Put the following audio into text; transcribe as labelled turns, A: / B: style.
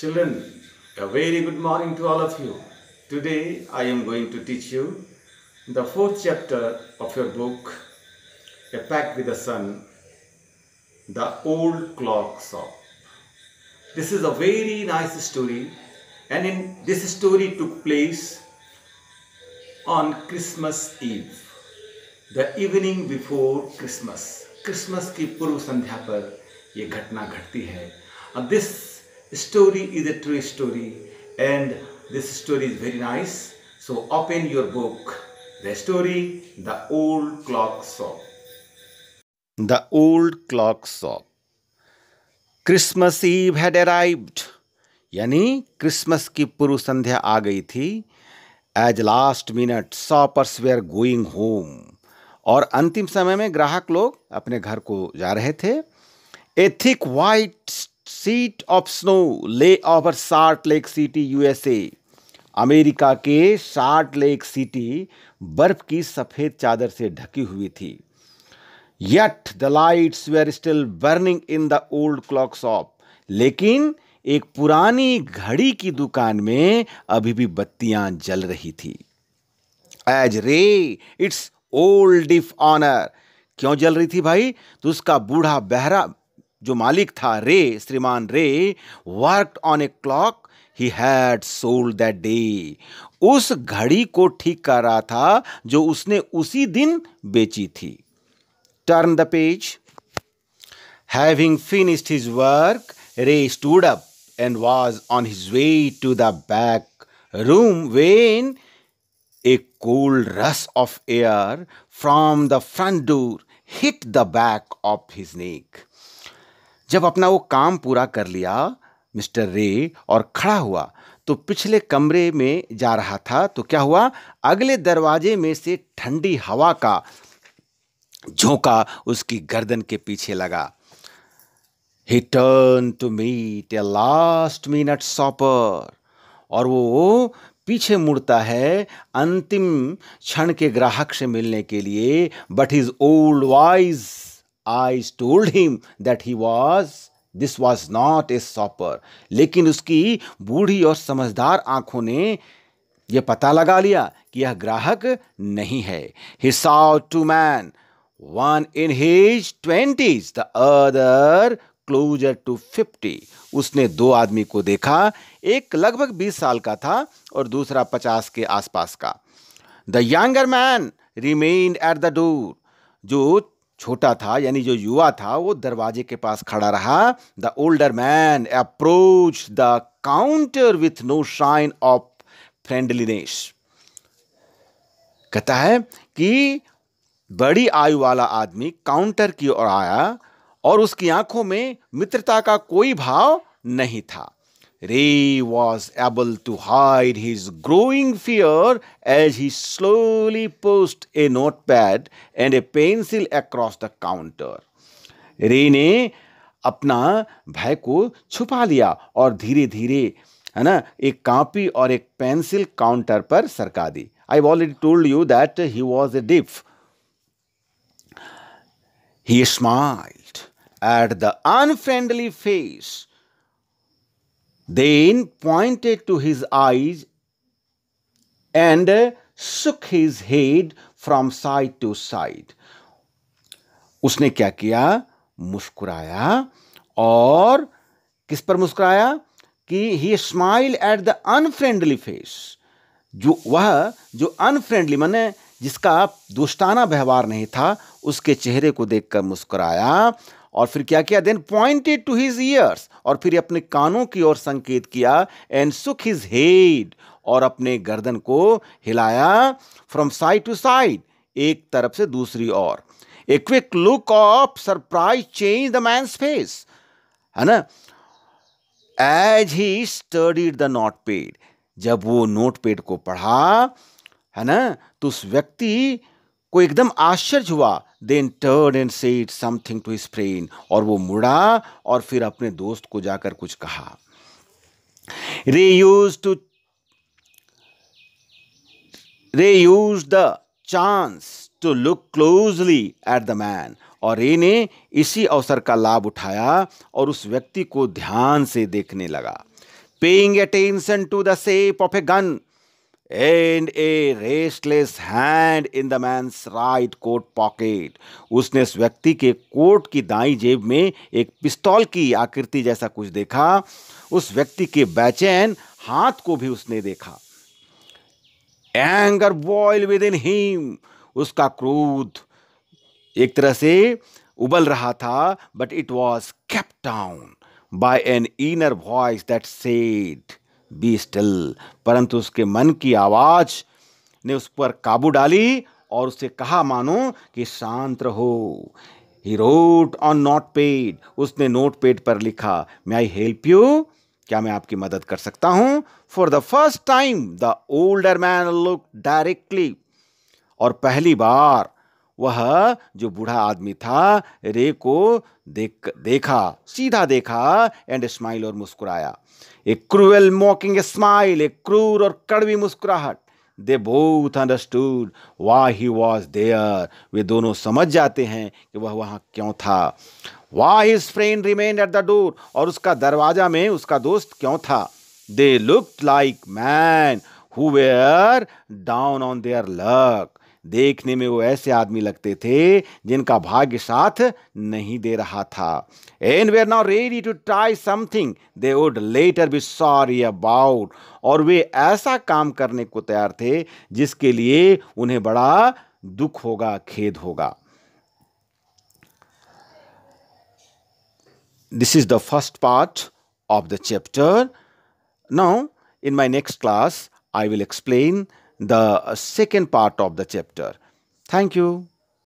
A: Children, a very good morning to all of you. Today I am going to teach you the fourth chapter of your book, A Pact with the Sun, The Old Clock Shop. This is a very nice story and in this story took place on Christmas Eve, the evening before Christmas. Christmas ki पूर्व संध्या पर यह घटना घटती है story is a true story and this story is very nice. So open your book. The story, The Old Clock Shop. The Old Clock Shop. Christmas Eve had arrived. यानी Christmas की पूर्व संध्या आ गई थी as last minute shoppers were going home और अंतिम समय में ग्राहक लोग अपने घर को जा रहे थे a thick white sheet of snow lay over Salt Lake City USA America के शार्ट लेक सिटी बर्फ की सफ़ेद चादर से ढकी हुई थी yet the lights were still burning in the old clock shop लेकिन एक पुरानी घड़ी की दुकान में अभी भी बत्तियां जल रही थी एज रे इट्स ओल्ड इफ ऑनर क्यों जल रही थी भाई तो उसका बूढ़ा बहरा जो मालिक था रे श्रीमान Ray work on a clock he had sold that day उस घड़ी को ठीक कर रहा था जो उसने उसी दिन बेची थी turn the page having finished his work Ray stood up and was on his way to the back room when a cold rush of air from the front door hit the back of his neck जब अपना वो काम पूरा कर लिया mister रे और खड़ा हुआ तो पिछले कमरे में जा रहा था तो क्या हुआ अगले दरवाजे में से ठंडी हवा का झोंका उसकी गर्दन के पीछे लगा he turn to meet a last minute shopper और वो पीछे मुड़ता है अंतिम क्षण के ग्राहक से मिलने के लिए but is old wise eyes told him that he was this was not a shopper लेकिन उसकी बूढ़ी और समझदार आंखों ने यह पता लगा लिया कि यह ग्राहक नहीं है he saw two man one in his twenties the other closer to fifty उसने दो आदमी को देखा एक लगभग बीस साल का था और दूसरा पचास के आसपास का the younger man remain at the door जो छोटा था यानी जो युवा था वो दरवाजे के पास खड़ा रहा the older man approach the counter with no shine of friendliness कहता है कि बड़ी आयु वाला आदमी काउंटर की ओर आया और उसकी आंखों में मित्रता का कोई भाव नहीं था Ray was able to hide his growing fear as he slowly pushed a notepad and a pencil across the counter. ne apna bhai ko chupa liya aur धीरे धीरे है ना एक कापी और एक पेंसिल काउंटर पर सरका दी I already told you that he was a deaf he smiled at the unfriendly face Then pointed to his eyes and shook his head from side to side. उसने क्या किया मुस्कुराया और किस पर मुस्कुराया कि he smile at the unfriendly face जो वह जो अनफ्रेंडली मैंने जिसका दोस्ताना व्यवहार नहीं था उसके चेहरे को देखकर मुस्कुराया और फिर क्या किया then pointed to his ears और फिर अपने कानों की ओर संकेत किया एंड सुख हिज हेड और अपने गर्दन को हिलाया फ्रॉम साइड टू साइड एक तरफ से दूसरी ओर a quick look of surprise change the man face है ना as he studied the note pad जब वो नोट पेड को पढ़ा है ना तो उस व्यक्ति को एकदम आश्चर्य हुआ then turn and set something to sprain और वो मुड़ा और फिर अपने दोस्त को जाकर कुछ कहा Ray use to Ray use the chance to look closely at the man और रे ने इसी अवसर का लाभ उठाया और उस व्यक्ति को ध्यान से देखने लगा paying attention to the shape of a gun and a restless hand in the man's right coat pocket उसने उस व्यक्ति के कोट की दाई जेब में एक पिस्तौल की आकृति जैसा कुछ देखा उस व्यक्ति के बेचैन हाथ को भी उसने देखा anger boil within him उसका क्रोध एक तरह से उबल रहा था but it was kept down by an inner voice that said be still परंतु उसके मन की आवाज ने उस पर काबू डाली और उसे कहा मानो कि शांत रहो he wrote on note pad उसने नोट पेड पर लिखा मैं आई हेल्प यू क्या मैं आपकी मदद कर सकता हूं for the first time the older man look directly और पहली बार वह जो बूढ़ा आदमी था रे को देख देखा सीधा देखा एंड स्माइल और मुस्कुराया ए क्रूएल मॉकिंग स्माइल ए क्रूर और कड़वी मुस्कुराहट they both understood why he was there वे दोनों समझ जाते हैं कि वह वहाँ क्यों था why his friend remain at the door और उसका दरवाजा में उसका दोस्त क्यों था they look like man who were down on their luck देखने में वो ऐसे आदमी लगते थे जिनका भाग्य साथ नहीं दे रहा था and they are now ready to try something they would later be sorry about और वे ऐसा काम करने को तैयार थे जिसके लिए उन्हें बड़ा दुख होगा खेद होगा this is the first part of the chapter now in my next class I will explain the second part of the chapter. Thank you.